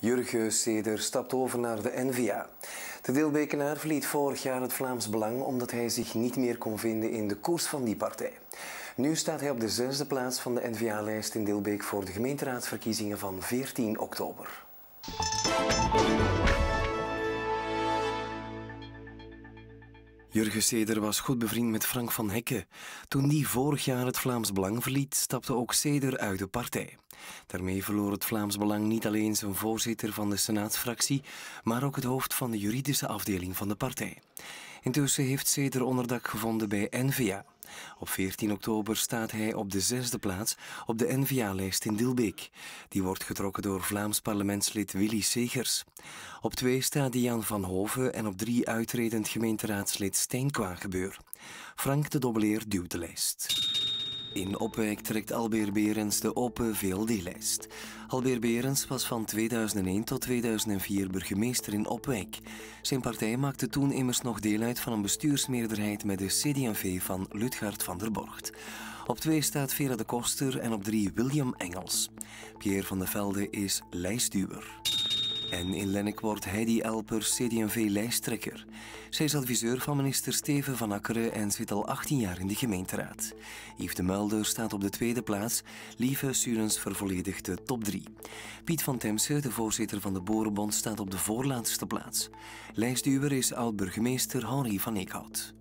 Jurgen Seder stapt over naar de NVA. De deelbekenaar verliet vorig jaar het Vlaams Belang omdat hij zich niet meer kon vinden in de koers van die partij. Nu staat hij op de zesde plaats van de NVA-lijst in Deelbeek voor de gemeenteraadsverkiezingen van 14 oktober. Jurgen Seder was goed bevriend met Frank van Hekke. Toen die vorig jaar het Vlaams Belang verliet, stapte ook Seder uit de partij. Daarmee verloor het Vlaams Belang niet alleen zijn voorzitter van de senaatsfractie, maar ook het hoofd van de juridische afdeling van de partij. Intussen heeft Seder onderdak gevonden bij NVA. Op 14 oktober staat hij op de zesde plaats op de NVA-lijst in Dilbeek. Die wordt getrokken door Vlaams parlementslid Willy Segers. Op twee staat Jan van Hoven en op drie uitredend gemeenteraadslid Stijn Frank de Dobbeleer duwt de lijst. In Opwijk trekt Albeer Berends de open VLD-lijst. Albeer Berends was van 2001 tot 2004 burgemeester in Opwijk. Zijn partij maakte toen immers nog deel uit van een bestuursmeerderheid met de CD&V van Lutgard van der Borgt. Op twee staat Vera de Koster en op drie William Engels. Pierre van de Velde is lijstduwer. En in Lennek wordt Heidi Elper CD&V-lijsttrekker. Zij is adviseur van minister Steven van Akkeren en zit al 18 jaar in de gemeenteraad. Yves de Mulder staat op de tweede plaats. Lieve Surens vervolledigt de top 3. Piet van Temse, de voorzitter van de Borenbond, staat op de voorlaatste plaats. Lijstduwer is oud-burgemeester Henri van Eekhout.